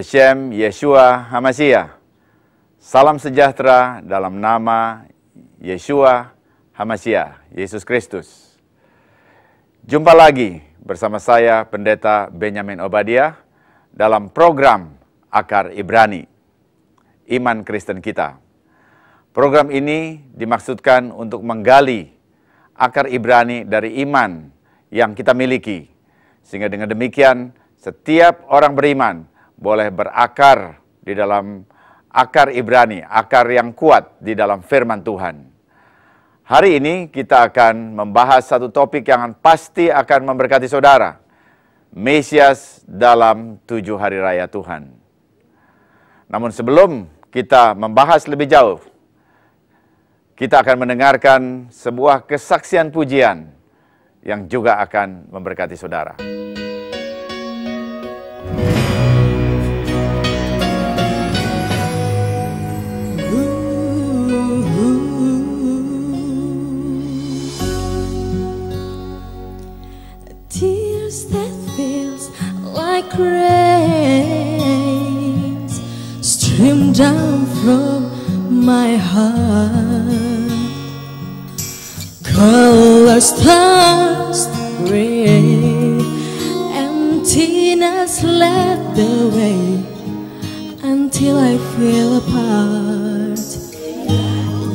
Beshem Yeshua Hamasiah. Salam sejahtera dalam nama Yeshua Hamasiah, Yesus Kristus. Jumpa lagi bersama saya Pendeta Benjamin Obadiah dalam program Akar Ibrani, Iman Kristen Kita. Program ini dimaksudkan untuk menggali akar Ibrani dari iman yang kita miliki. Sehingga dengan demikian, setiap orang beriman boleh berakar di dalam akar Ibrani, akar yang kuat di dalam firman Tuhan. Hari ini kita akan membahas satu topik yang pasti akan memberkati saudara. Mesias dalam tujuh hari raya Tuhan. Namun sebelum kita membahas lebih jauh, kita akan mendengarkan sebuah kesaksian pujian yang juga akan memberkati saudara. my stream down from my heart. Color stars gray, emptiness led the way until I fell apart.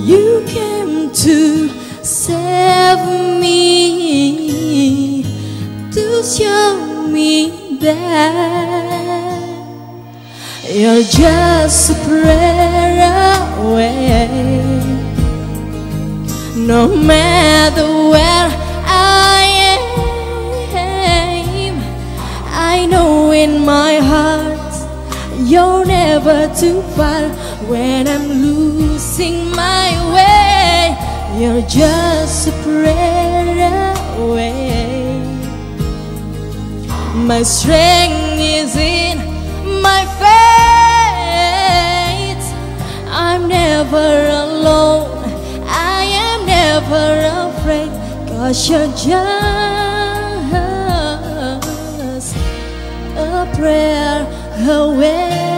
You came to save me, to show me bed. You're just a prayer away. No matter where I am, I know in my heart you're never too far when I'm losing my way. You're just a prayer away. My strength is in my faith. I'm never alone. I am never afraid. Cause you're just a prayer away.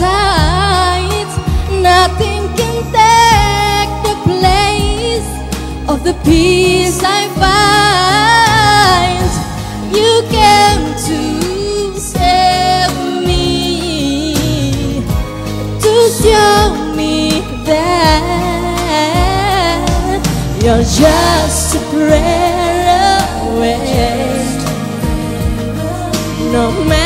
sides Nothing can take the place Of the peace I find You came to save me To show me that You're just a prayer away No matter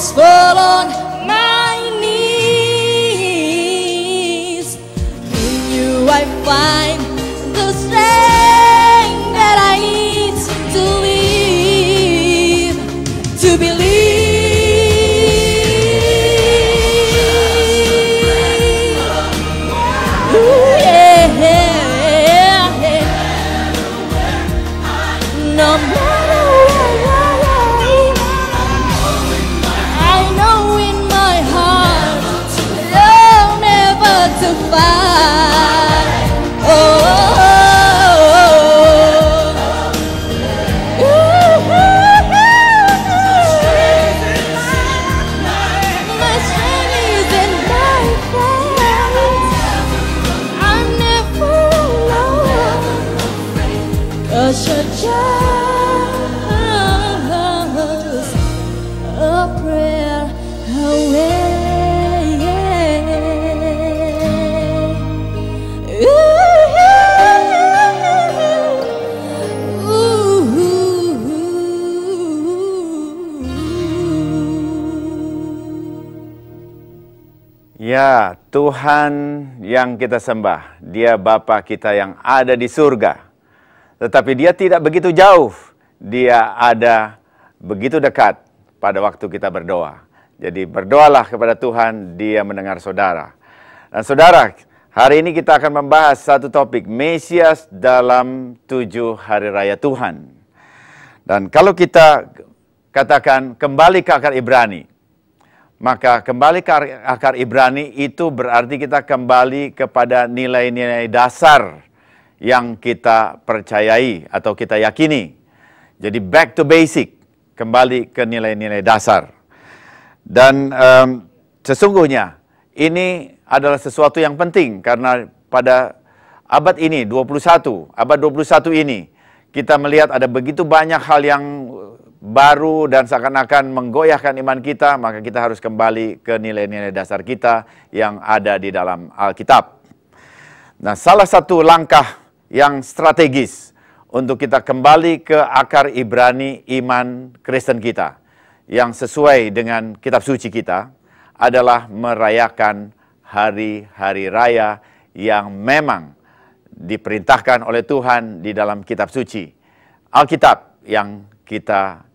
almost fall on my knees. In you I find. Tuhan yang kita sembah, Dia Bapa kita yang ada di surga. Tetapi Dia tidak begitu jauh, Dia ada begitu dekat pada waktu kita berdoa. Jadi berdoalah kepada Tuhan, Dia mendengar saudara. Dan saudara, hari ini kita akan membahas satu topik, Mesias dalam tujuh hari raya Tuhan. Dan kalau kita katakan kembali ke akar Ibrani, maka kembali ke akar Ibrani itu berarti kita kembali kepada nilai-nilai dasar yang kita percayai atau kita yakini. Jadi back to basic, kembali ke nilai-nilai dasar. Dan um, sesungguhnya ini adalah sesuatu yang penting karena pada abad ini 21, abad 21 ini kita melihat ada begitu banyak hal yang baru dan seakan-akan menggoyahkan iman kita, maka kita harus kembali ke nilai-nilai dasar kita yang ada di dalam Alkitab. Nah, salah satu langkah yang strategis untuk kita kembali ke akar Ibrani iman Kristen kita yang sesuai dengan kitab suci kita adalah merayakan hari-hari raya yang memang diperintahkan oleh Tuhan di dalam kitab suci. Alkitab yang kita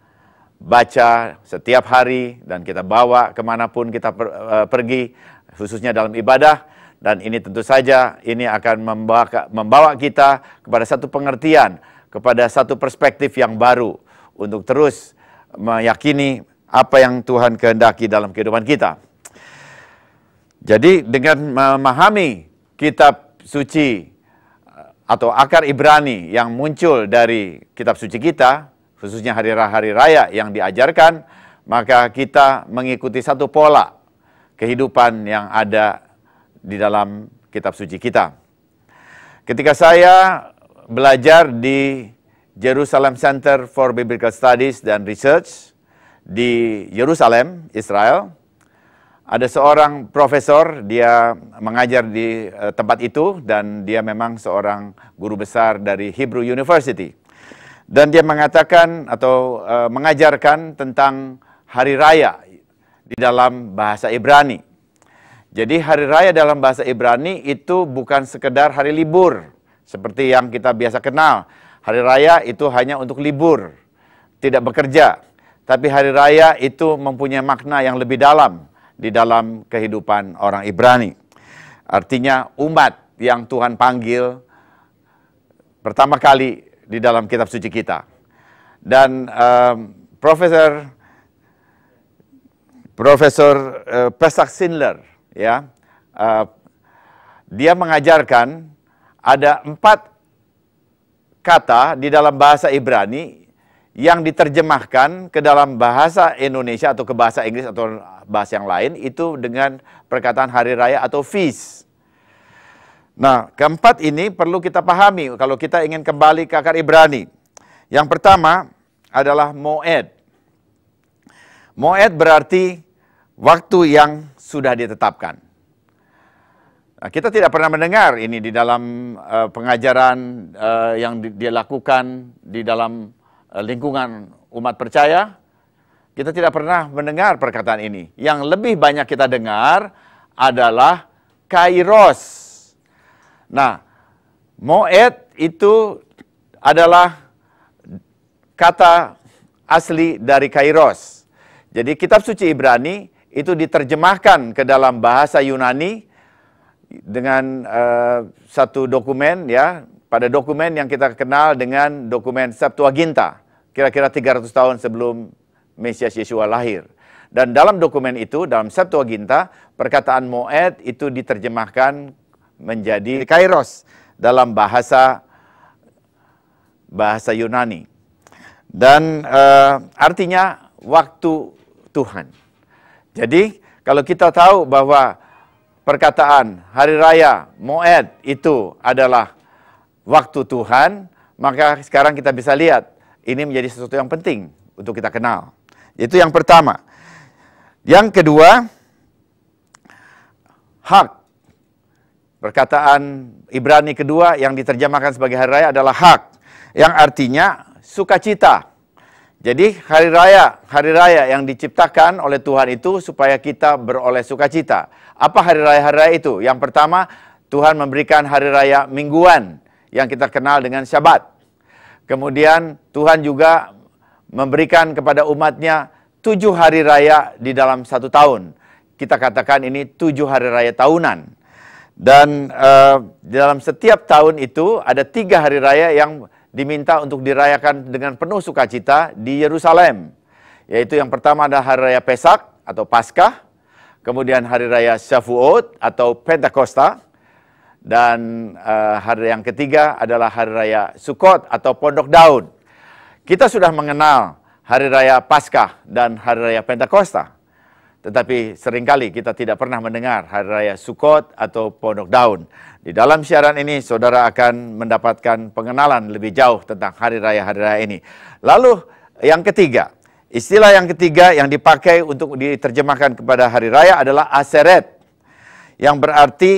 baca setiap hari dan kita bawa kemanapun kita per, uh, pergi, khususnya dalam ibadah. Dan ini tentu saja ini akan membawa, membawa kita kepada satu pengertian, kepada satu perspektif yang baru untuk terus meyakini apa yang Tuhan kehendaki dalam kehidupan kita. Jadi dengan memahami kitab suci eh, atau akar Ibrani yang muncul dari kitab suci kita, khususnya hari-hari raya yang diajarkan, maka kita mengikuti satu pola kehidupan yang ada di dalam kitab suci kita. Ketika saya belajar di Jerusalem Center for Biblical Studies dan Research di Yerusalem, Israel, ada seorang profesor, dia mengajar di eh, tempat itu dan dia memang seorang guru besar dari Hebrew University dan dia mengatakan atau e, mengajarkan tentang hari raya di dalam bahasa Ibrani. Jadi hari raya dalam bahasa Ibrani itu bukan sekedar hari libur seperti yang kita biasa kenal. Hari raya itu hanya untuk libur, tidak bekerja. Tapi hari raya itu mempunyai makna yang lebih dalam di dalam kehidupan orang Ibrani. Artinya umat yang Tuhan panggil pertama kali di dalam kitab suci kita. Dan um, Profesor Profesor uh, Pesak Sindler ya uh, dia mengajarkan ada empat kata di dalam bahasa Ibrani yang diterjemahkan ke dalam bahasa Indonesia atau ke bahasa Inggris atau bahasa yang lain itu dengan perkataan hari raya atau feast. Nah, keempat ini perlu kita pahami kalau kita ingin kembali ke akar Ibrani. Yang pertama adalah moed. Moed berarti waktu yang sudah ditetapkan. Nah, kita tidak pernah mendengar ini di dalam uh, pengajaran uh, yang dilakukan di dalam uh, lingkungan umat percaya. Kita tidak pernah mendengar perkataan ini. Yang lebih banyak kita dengar adalah kairos Nah, Moed itu adalah kata asli dari Kairos. Jadi kitab suci Ibrani itu diterjemahkan ke dalam bahasa Yunani dengan uh, satu dokumen ya, pada dokumen yang kita kenal dengan dokumen Septuaginta, kira-kira 300 tahun sebelum Mesias Yesua lahir. Dan dalam dokumen itu, dalam Septuaginta, perkataan Moed itu diterjemahkan menjadi kairos dalam bahasa bahasa Yunani. Dan e, artinya waktu Tuhan. Jadi kalau kita tahu bahwa perkataan hari raya Moed itu adalah waktu Tuhan, maka sekarang kita bisa lihat ini menjadi sesuatu yang penting untuk kita kenal. Itu yang pertama. Yang kedua, hak Perkataan Ibrani kedua yang diterjemahkan sebagai hari raya adalah hak, yang artinya sukacita. Jadi hari raya, hari raya yang diciptakan oleh Tuhan itu supaya kita beroleh sukacita. Apa hari raya-hari raya itu? Yang pertama, Tuhan memberikan hari raya mingguan yang kita kenal dengan Syabat. Kemudian Tuhan juga memberikan kepada umatnya tujuh hari raya di dalam satu tahun. Kita katakan ini tujuh hari raya tahunan. Dan uh, dalam setiap tahun itu ada tiga hari raya yang diminta untuk dirayakan dengan penuh sukacita di Yerusalem. Yaitu yang pertama ada hari raya Pesak atau Paskah, kemudian hari raya Shavuot atau Pentakosta, dan uh, hari yang ketiga adalah hari raya Sukot atau Pondok Daun. Kita sudah mengenal hari raya Paskah dan hari raya Pentakosta. Tetapi seringkali kita tidak pernah mendengar Hari Raya Sukot atau Pondok Daun. Di dalam siaran ini, saudara akan mendapatkan pengenalan lebih jauh tentang Hari Raya-Hari Raya ini. Lalu yang ketiga, istilah yang ketiga yang dipakai untuk diterjemahkan kepada Hari Raya adalah aseret. Yang berarti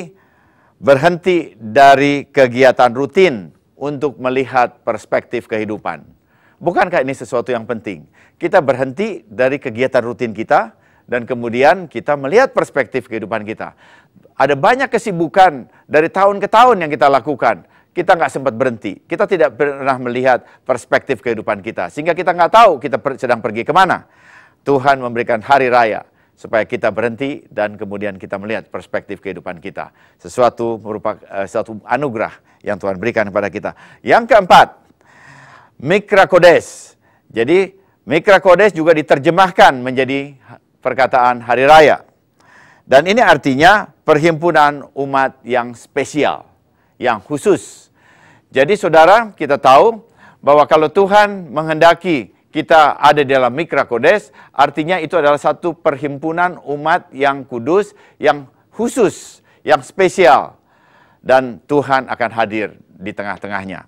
berhenti dari kegiatan rutin untuk melihat perspektif kehidupan. Bukankah ini sesuatu yang penting? Kita berhenti dari kegiatan rutin kita, dan kemudian kita melihat perspektif kehidupan kita. Ada banyak kesibukan dari tahun ke tahun yang kita lakukan. Kita nggak sempat berhenti. Kita tidak pernah melihat perspektif kehidupan kita. Sehingga kita nggak tahu kita sedang pergi kemana. Tuhan memberikan hari raya supaya kita berhenti dan kemudian kita melihat perspektif kehidupan kita. Sesuatu merupakan uh, eh, satu anugerah yang Tuhan berikan kepada kita. Yang keempat, mikra kodes. Jadi mikra kodes juga diterjemahkan menjadi perkataan hari raya. Dan ini artinya perhimpunan umat yang spesial, yang khusus. Jadi saudara, kita tahu bahwa kalau Tuhan menghendaki kita ada dalam Mikra Kodes, artinya itu adalah satu perhimpunan umat yang kudus, yang khusus, yang spesial. Dan Tuhan akan hadir di tengah-tengahnya.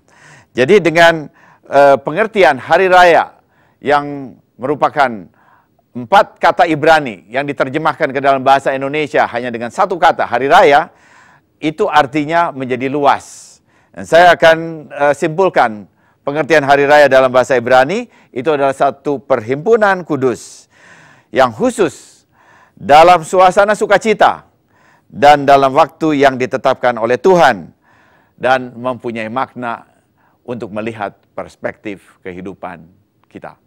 Jadi dengan e, pengertian hari raya yang merupakan Empat kata Ibrani yang diterjemahkan ke dalam bahasa Indonesia hanya dengan satu kata, hari raya, itu artinya menjadi luas. Dan saya akan uh, simpulkan pengertian hari raya dalam bahasa Ibrani, itu adalah satu perhimpunan kudus yang khusus dalam suasana sukacita dan dalam waktu yang ditetapkan oleh Tuhan dan mempunyai makna untuk melihat perspektif kehidupan kita.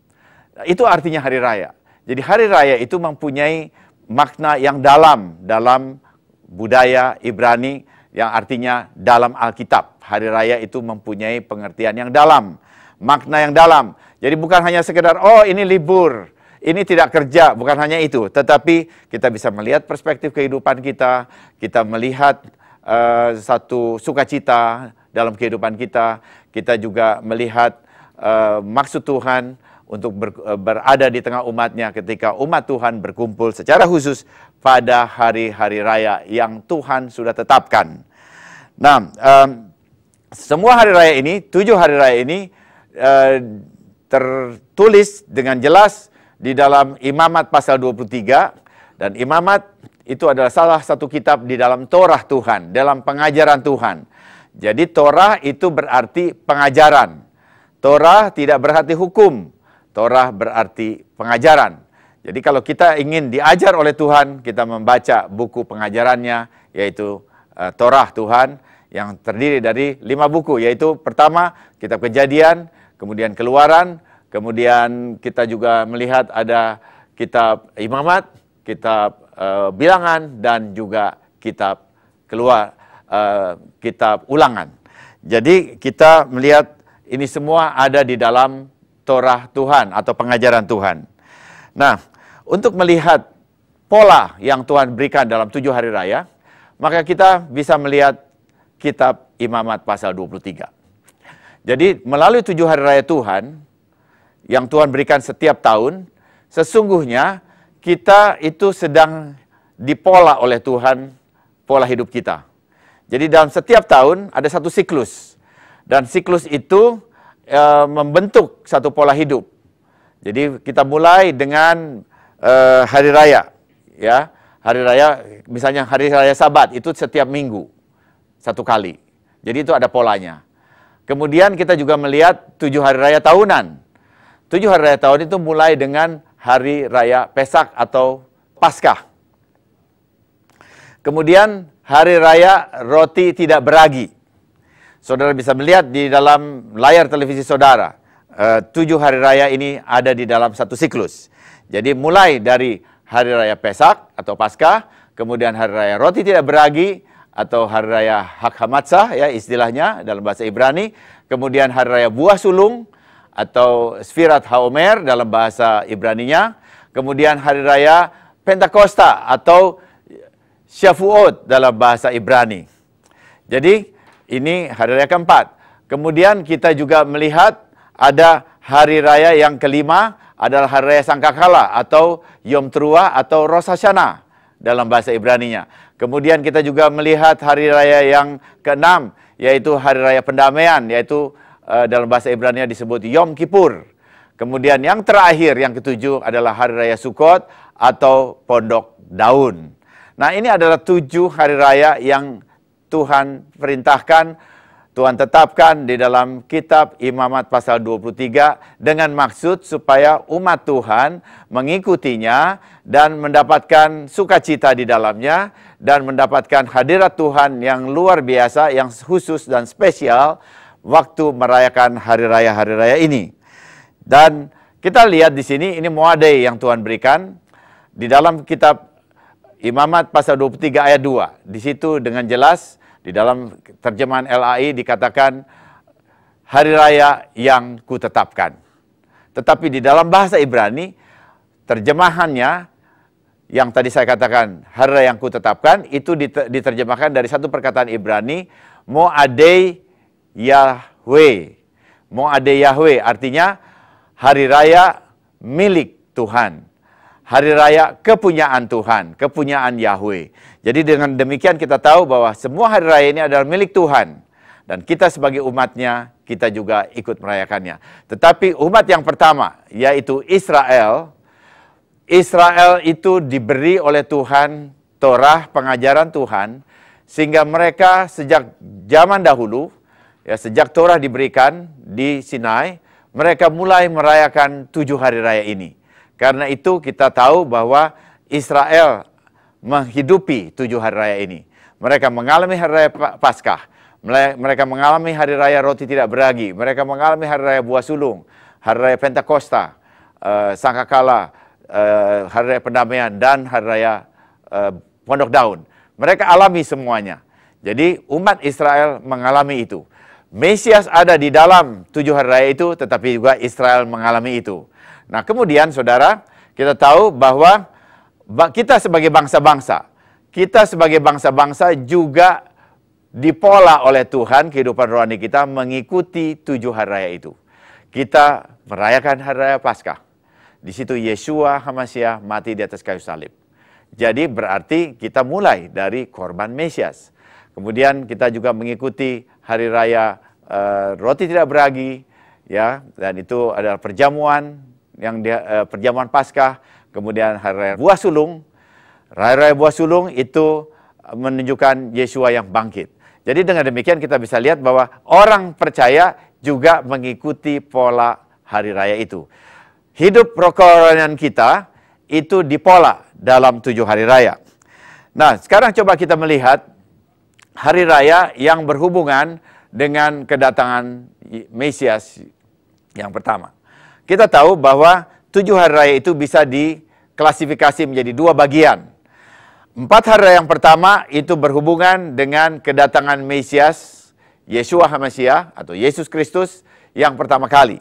Itu artinya hari raya. Jadi hari raya itu mempunyai makna yang dalam dalam budaya Ibrani yang artinya dalam Alkitab. Hari raya itu mempunyai pengertian yang dalam, makna yang dalam. Jadi bukan hanya sekedar oh ini libur, ini tidak kerja, bukan hanya itu, tetapi kita bisa melihat perspektif kehidupan kita, kita melihat uh, satu sukacita dalam kehidupan kita, kita juga melihat uh, maksud Tuhan untuk ber, eh, berada di tengah umatnya ketika umat Tuhan berkumpul secara khusus pada hari-hari raya yang Tuhan sudah tetapkan. Nah, um, semua hari raya ini, tujuh hari raya ini uh, tertulis dengan jelas di dalam Imamat pasal 23 dan Imamat itu adalah salah satu kitab di dalam Torah Tuhan, dalam pengajaran Tuhan. Jadi Torah itu berarti pengajaran. Torah tidak berarti hukum, Torah berarti pengajaran. Jadi kalau kita ingin diajar oleh Tuhan, kita membaca buku pengajarannya, yaitu e, Torah Tuhan, yang terdiri dari lima buku, yaitu pertama Kitab Kejadian, kemudian Keluaran, kemudian kita juga melihat ada Kitab Imamat, Kitab e, Bilangan, dan juga Kitab Keluar, e, Kitab Ulangan. Jadi kita melihat ini semua ada di dalam Torah Tuhan atau pengajaran Tuhan. Nah, untuk melihat pola yang Tuhan berikan dalam tujuh hari raya, maka kita bisa melihat kitab Imamat pasal 23. Jadi melalui tujuh hari raya Tuhan, yang Tuhan berikan setiap tahun, sesungguhnya kita itu sedang dipola oleh Tuhan pola hidup kita. Jadi dalam setiap tahun ada satu siklus. Dan siklus itu e, membentuk satu pola hidup. Jadi kita mulai dengan e, hari raya, ya hari raya misalnya hari raya Sabat itu setiap minggu satu kali. Jadi itu ada polanya. Kemudian kita juga melihat tujuh hari raya tahunan. Tujuh hari raya tahun itu mulai dengan hari raya Pesak atau Paskah. Kemudian hari raya roti tidak beragi. Saudara bisa melihat di dalam layar televisi saudara, eh, tujuh hari raya ini ada di dalam satu siklus. Jadi mulai dari hari raya Pesak atau Pasca, kemudian hari raya roti tidak beragi atau hari raya Hak Hamatsah ya istilahnya dalam bahasa Ibrani, kemudian hari raya buah sulung atau Sfirat Haomer dalam bahasa Ibraninya, kemudian hari raya Pentakosta atau Syafuot dalam bahasa Ibrani. Jadi ini hari raya keempat. Kemudian kita juga melihat ada hari raya yang kelima adalah hari raya Sangkakala atau Yom Trua atau Rosh Hashanah dalam bahasa Ibrani-nya. Kemudian kita juga melihat hari raya yang keenam yaitu hari raya pendamaian yaitu uh, dalam bahasa Ibrani-nya disebut Yom Kippur. Kemudian yang terakhir yang ketujuh adalah hari raya Sukot atau Pondok Daun. Nah, ini adalah tujuh hari raya yang Tuhan perintahkan, Tuhan tetapkan di dalam kitab Imamat pasal 23 dengan maksud supaya umat Tuhan mengikutinya dan mendapatkan sukacita di dalamnya dan mendapatkan hadirat Tuhan yang luar biasa, yang khusus dan spesial waktu merayakan hari raya-hari raya ini. Dan kita lihat di sini ini muadai yang Tuhan berikan di dalam kitab Imamat pasal 23 ayat 2. Di situ dengan jelas di dalam terjemahan LAI dikatakan hari raya yang kutetapkan. Tetapi di dalam bahasa Ibrani terjemahannya yang tadi saya katakan hari raya yang kutetapkan itu diterjemahkan dari satu perkataan Ibrani Moadei Yahweh. Moadei Yahweh artinya hari raya milik Tuhan hari raya kepunyaan Tuhan, kepunyaan Yahweh. Jadi dengan demikian kita tahu bahwa semua hari raya ini adalah milik Tuhan. Dan kita sebagai umatnya, kita juga ikut merayakannya. Tetapi umat yang pertama, yaitu Israel. Israel itu diberi oleh Tuhan, Torah, pengajaran Tuhan. Sehingga mereka sejak zaman dahulu, ya sejak Torah diberikan di Sinai, mereka mulai merayakan tujuh hari raya ini karena itu kita tahu bahwa Israel menghidupi tujuh hari raya ini. Mereka mengalami hari raya Paskah, mereka mengalami hari raya roti tidak beragi, mereka mengalami hari raya buah sulung, hari raya Pentakosta, uh, Sangkakala, uh, hari raya pendamaian dan hari raya uh, Pondok Daun. Mereka alami semuanya. Jadi umat Israel mengalami itu. Mesias ada di dalam tujuh hari raya itu, tetapi juga Israel mengalami itu. Nah, kemudian saudara, kita tahu bahwa kita sebagai bangsa-bangsa, kita sebagai bangsa-bangsa juga dipola oleh Tuhan kehidupan rohani kita mengikuti tujuh hari raya itu. Kita merayakan hari raya Paskah. Di situ Yesua hamasya mati di atas kayu salib. Jadi berarti kita mulai dari korban Mesias. Kemudian kita juga mengikuti hari raya e, roti tidak beragi ya dan itu adalah perjamuan yang dia, uh, perjamuan Paskah, kemudian hari raya buah sulung. Hari raya buah sulung itu eh, menunjukkan Yesua yang bangkit. Jadi dengan demikian kita bisa lihat bahwa orang percaya juga mengikuti pola hari raya itu. Hidup perkoronian kita itu dipola dalam tujuh hari raya. Nah, sekarang coba kita melihat hari raya yang berhubungan dengan kedatangan Mesias yang pertama. Kita tahu bahwa tujuh hari raya itu bisa diklasifikasi menjadi dua bagian. Empat hari raya yang pertama itu berhubungan dengan kedatangan Mesias, Yesua Hamasya atau Yesus Kristus yang pertama kali.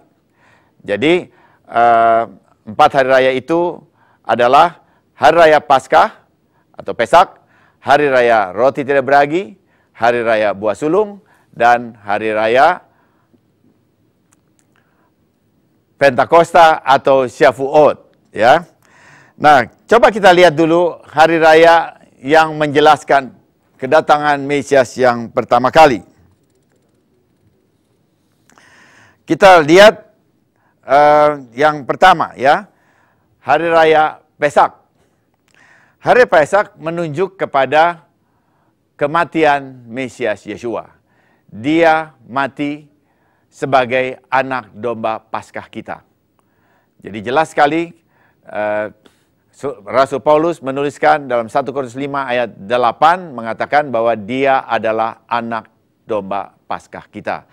Jadi eh, empat hari raya itu adalah hari raya Paskah atau Pesak, hari raya roti tidak beragi, hari raya buah sulung, dan hari raya Pentakosta atau Syafuot ya. Nah, coba kita lihat dulu hari raya yang menjelaskan kedatangan Mesias yang pertama kali. Kita lihat uh, yang pertama ya, hari raya Pesak. Hari Pesak menunjuk kepada kematian Mesias Yesus. Dia mati sebagai anak domba Paskah kita. Jadi jelas sekali eh, Rasul Paulus menuliskan dalam 1 Korintus 5 ayat 8 mengatakan bahwa dia adalah anak domba Paskah kita.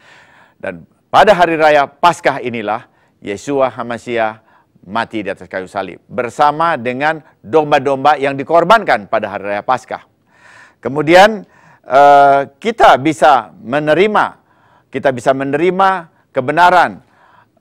Dan pada hari raya Paskah inilah Yesua Hamasiah mati di atas kayu salib bersama dengan domba-domba yang dikorbankan pada hari raya Paskah. Kemudian eh, kita bisa menerima kita bisa menerima kebenaran.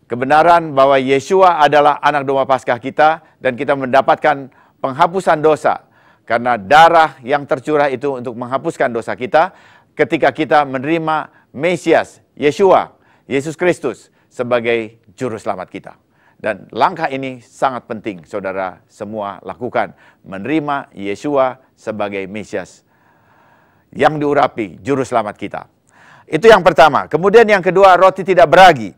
Kebenaran bahwa Yeshua adalah anak domba Paskah kita dan kita mendapatkan penghapusan dosa. Karena darah yang tercurah itu untuk menghapuskan dosa kita ketika kita menerima Mesias, Yeshua, Yesus Kristus sebagai juru selamat kita. Dan langkah ini sangat penting saudara semua lakukan. Menerima Yeshua sebagai Mesias yang diurapi juru selamat kita. Itu yang pertama. Kemudian yang kedua, roti tidak beragi.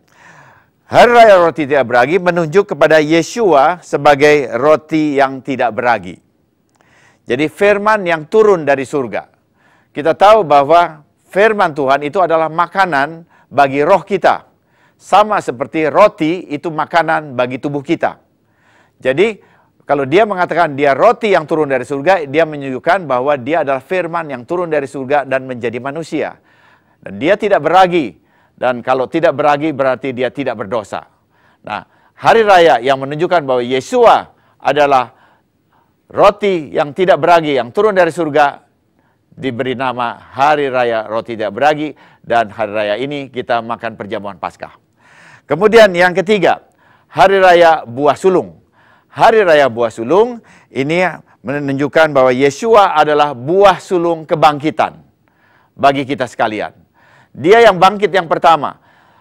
Hari Raya Roti Tidak Beragi menunjuk kepada Yeshua sebagai roti yang tidak beragi. Jadi firman yang turun dari surga. Kita tahu bahwa firman Tuhan itu adalah makanan bagi roh kita. Sama seperti roti itu makanan bagi tubuh kita. Jadi kalau dia mengatakan dia roti yang turun dari surga, dia menunjukkan bahwa dia adalah firman yang turun dari surga dan menjadi manusia. Dan dia tidak beragi. Dan kalau tidak beragi berarti dia tidak berdosa. Nah, hari raya yang menunjukkan bahwa Yesua adalah roti yang tidak beragi yang turun dari surga diberi nama Hari Raya Roti Tidak Beragi dan Hari Raya ini kita makan perjamuan Paskah. Kemudian yang ketiga, Hari Raya Buah Sulung. Hari Raya Buah Sulung ini menunjukkan bahwa Yesua adalah buah sulung kebangkitan bagi kita sekalian. Dia yang bangkit yang pertama.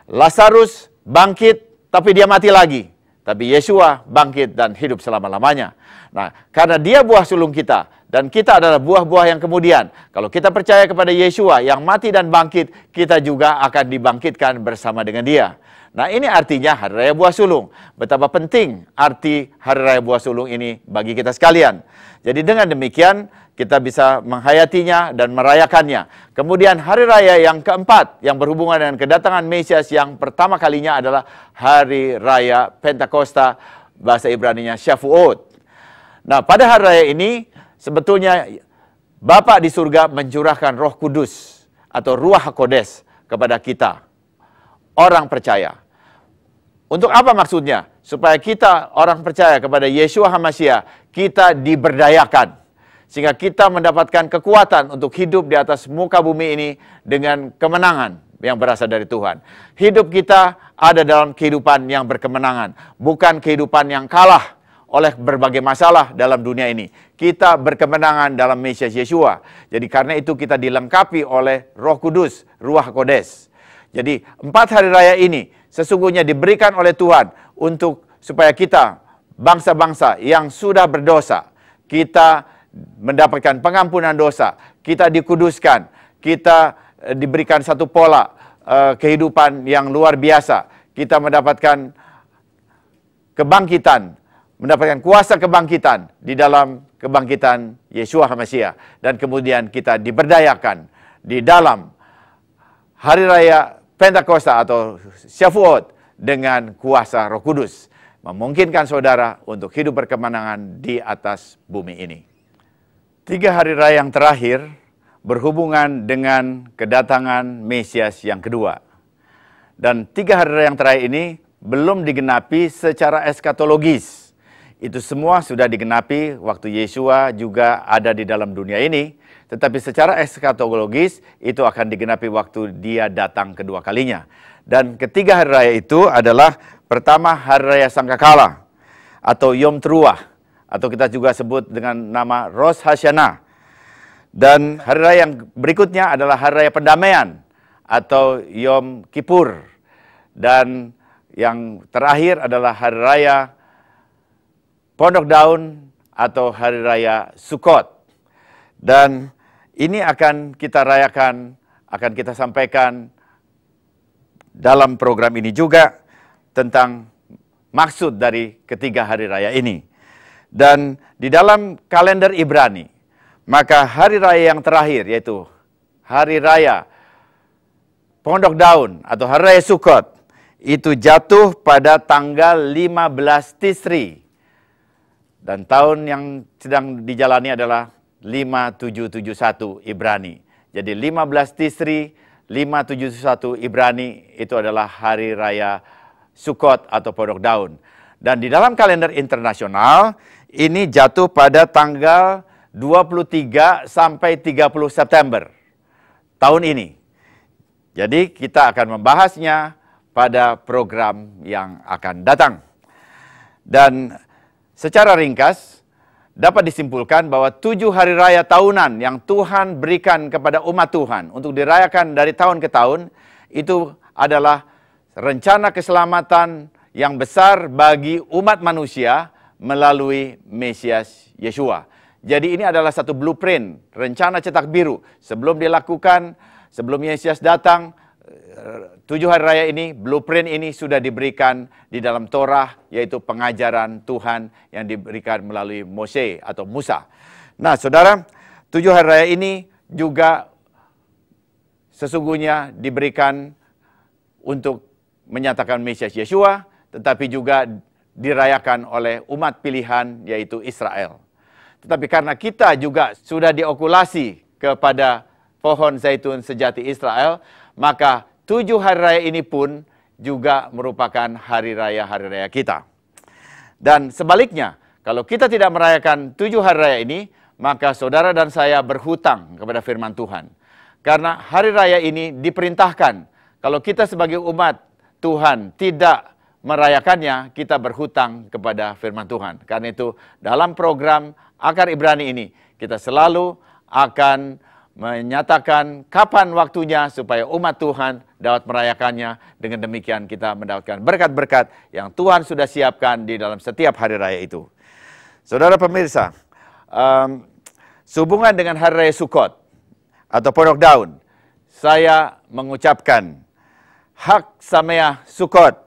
Lazarus bangkit tapi dia mati lagi. Tapi Yesua bangkit dan hidup selama-lamanya. Nah, karena dia buah sulung kita dan kita adalah buah-buah yang kemudian. Kalau kita percaya kepada Yesua yang mati dan bangkit, kita juga akan dibangkitkan bersama dengan dia. Nah ini artinya Hari Raya Buah Sulung. Betapa penting arti Hari Raya Buah Sulung ini bagi kita sekalian. Jadi dengan demikian kita bisa menghayatinya dan merayakannya. Kemudian Hari Raya yang keempat yang berhubungan dengan kedatangan Mesias yang pertama kalinya adalah Hari Raya Pentakosta bahasa Ibrani nya Shavuot Nah pada Hari Raya ini sebetulnya Bapa di surga mencurahkan roh kudus atau ruah kodes kepada kita orang percaya. Untuk apa maksudnya? Supaya kita orang percaya kepada Yesus HaMashiach, kita diberdayakan. Sehingga kita mendapatkan kekuatan untuk hidup di atas muka bumi ini dengan kemenangan yang berasal dari Tuhan. Hidup kita ada dalam kehidupan yang berkemenangan, bukan kehidupan yang kalah oleh berbagai masalah dalam dunia ini. Kita berkemenangan dalam Mesias Yesus. Jadi karena itu kita dilengkapi oleh Roh Kudus, Ruah Kodes. Jadi empat hari raya ini sesungguhnya diberikan oleh Tuhan untuk supaya kita bangsa-bangsa yang sudah berdosa, kita mendapatkan pengampunan dosa, kita dikuduskan, kita eh, diberikan satu pola uh, kehidupan yang luar biasa. Kita mendapatkan kebangkitan, mendapatkan kuasa kebangkitan di dalam kebangkitan Yesus HaMasiah dan kemudian kita diberdayakan di dalam hari raya Pentakosta atau Shavuot dengan kuasa Roh Kudus memungkinkan saudara untuk hidup berkemenangan di atas bumi ini. Tiga hari raya yang terakhir berhubungan dengan kedatangan Mesias yang kedua. Dan tiga hari raya yang terakhir ini belum digenapi secara eskatologis. Itu semua sudah digenapi waktu Yesua juga ada di dalam dunia ini. Tetapi secara eskatologis itu akan digenapi waktu dia datang kedua kalinya. Dan ketiga hari raya itu adalah pertama hari raya Sangkakala atau Yom Teruah atau kita juga sebut dengan nama Ros Hashanah. Dan hari raya yang berikutnya adalah hari raya pendamaian atau Yom Kippur. Dan yang terakhir adalah hari raya Pondok Daun atau hari raya Sukot. Dan ini akan kita rayakan, akan kita sampaikan dalam program ini juga tentang maksud dari ketiga hari raya ini. Dan di dalam kalender Ibrani, maka hari raya yang terakhir yaitu hari raya Pondok Daun atau hari raya Sukot itu jatuh pada tanggal 15 Tisri. Dan tahun yang sedang dijalani adalah 5771 Ibrani. Jadi 15 Tisri 571 Ibrani itu adalah hari raya Sukot atau Pondok Daun. Dan di dalam kalender internasional ini jatuh pada tanggal 23 sampai 30 September tahun ini. Jadi kita akan membahasnya pada program yang akan datang. Dan secara ringkas dapat disimpulkan bahwa tujuh hari raya tahunan yang Tuhan berikan kepada umat Tuhan untuk dirayakan dari tahun ke tahun itu adalah rencana keselamatan yang besar bagi umat manusia melalui Mesias Yeshua. Jadi ini adalah satu blueprint, rencana cetak biru. Sebelum dilakukan, sebelum Yesus datang, tujuh hari raya ini, blueprint ini sudah diberikan di dalam Torah, yaitu pengajaran Tuhan yang diberikan melalui Mose atau Musa. Nah, saudara, tujuh hari raya ini juga sesungguhnya diberikan untuk menyatakan Mesias Yeshua, tetapi juga dirayakan oleh umat pilihan, yaitu Israel. Tetapi karena kita juga sudah diokulasi kepada pohon zaitun sejati Israel, maka tujuh hari raya ini pun juga merupakan hari raya-hari raya kita. Dan sebaliknya, kalau kita tidak merayakan tujuh hari raya ini, maka saudara dan saya berhutang kepada firman Tuhan. Karena hari raya ini diperintahkan, kalau kita sebagai umat Tuhan tidak merayakannya, kita berhutang kepada firman Tuhan. Karena itu, dalam program Akar Ibrani ini, kita selalu akan menyatakan kapan waktunya supaya umat Tuhan dapat merayakannya. Dengan demikian kita mendapatkan berkat-berkat yang Tuhan sudah siapkan di dalam setiap hari raya itu. Saudara pemirsa, um, sehubungan dengan hari raya Sukot atau Pondok Daun, saya mengucapkan Hak Sameah Sukot.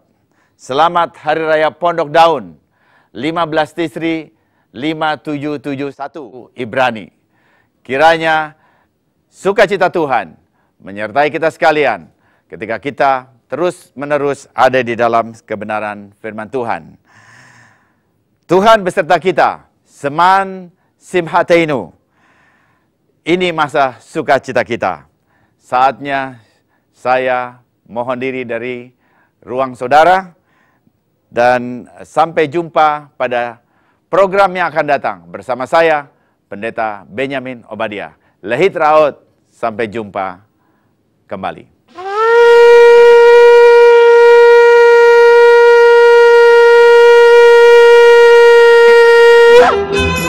Selamat Hari Raya Pondok Daun 15 Tisri 5771 Ibrani. Kiranya sukacita Tuhan menyertai kita sekalian ketika kita terus-menerus ada di dalam kebenaran firman Tuhan. Tuhan beserta kita, seman simhateinu. Ini masa sukacita kita. Saatnya saya mohon diri dari ruang saudara dan sampai jumpa pada program yang akan datang bersama saya, Pendeta Benyamin Obadiah. Lehit Raut, sampai jumpa kembali. Yeah.